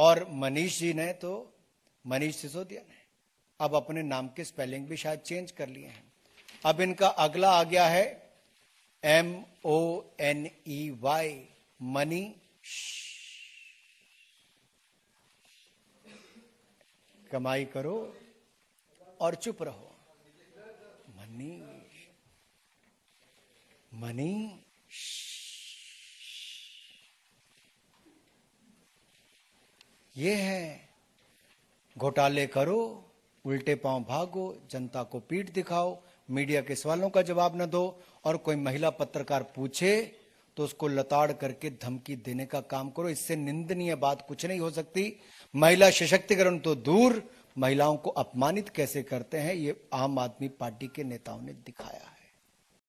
और मनीष जी ने तो मनीष सिसोदिया ने अब अपने नाम के स्पेलिंग भी शायद चेंज कर लिए हैं अब इनका अगला आ गया है M O N E Y money कमाई करो और चुप रहो मनी मनी ये है घोटाले करो उल्टे पांव भागो जनता को पीठ दिखाओ मीडिया के सवालों का जवाब न दो और कोई महिला पत्रकार पूछे तो उसको लताड़ करके धमकी देने का काम करो इससे निंदनीय बात कुछ नहीं हो सकती महिला सशक्तिकरण तो दूर महिलाओं को अपमानित कैसे करते हैं ये आम आदमी पार्टी के नेताओं ने दिखाया है